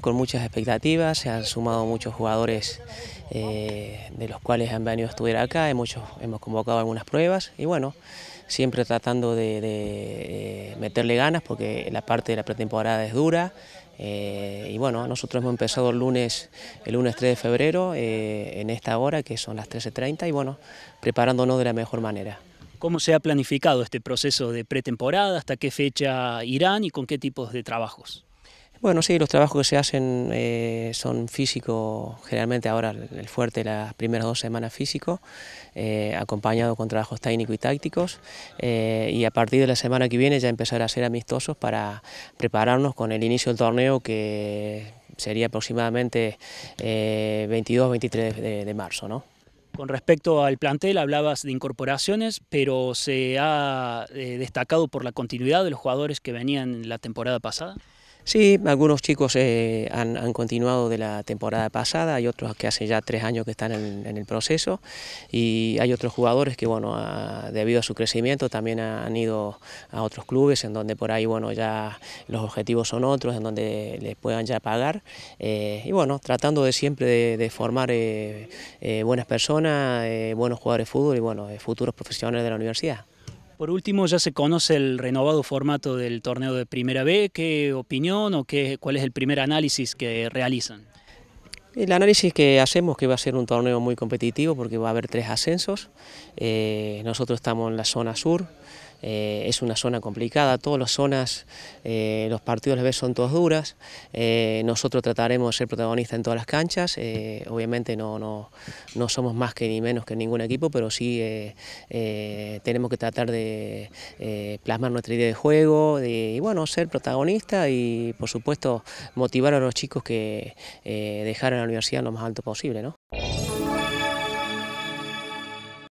Con muchas expectativas, se han sumado muchos jugadores eh, de los cuales han venido a estudiar acá, hemos, convocado algunas pruebas y bueno, siempre tratando de, eh, meterle ganas porque la parte de la pretemporada es dura. Eh, y bueno, nosotros hemos empezado el lunes, el lunes 3 de febrero en esta hora que son las 13.30 y bueno, preparándonos de la mejor manera. ¿Cómo se ha planificado este proceso de pretemporada? ¿Hasta qué fecha irán y con qué tipos de trabajos? Bueno, sí, los trabajos que se hacen eh, son físicos, generalmente ahora el fuerte las primeras dos semanas físico, eh, acompañado con trabajos técnicos y tácticos, eh, y a partir de la semana que viene ya empezar a ser amistosos para prepararnos con el inicio del torneo que sería aproximadamente 22-23 de, marzo, ¿no? Con respecto al plantel, hablabas de incorporaciones, pero se ha destacado por la continuidad de los jugadores que venían la temporada pasada. Sí, algunos chicos eh, han, continuado de la temporada pasada, hay otros que hace ya tres años que están en, el proceso y hay otros jugadores que, bueno, debido a su crecimiento también han ido a otros clubes en donde por ahí, bueno, ya los objetivos son otros, en donde les puedan ya pagar eh, y, bueno, tratando de siempre de, formar eh, buenas personas, buenos jugadores de fútbol y, bueno, futuros profesionales de la universidad. Por último, ya se conoce el renovado formato del torneo de Primera B. ¿Qué opinión o qué, cuál es el primer análisis que realizan? El análisis que hacemos que va a ser un torneo muy competitivo porque va a haber tres ascensos. Eh, nosotros estamos en la zona sur, eh, es una zona complicada, todas las zonas, eh, los partidos de vez son todas duras, eh, nosotros trataremos de ser protagonistas en todas las canchas, obviamente no, somos más que ni menos que ningún equipo, pero sí tenemos que tratar de plasmar nuestra idea de juego de, bueno, ser protagonistas y por supuesto motivar a los chicos que dejaran la universidad lo más alto posible.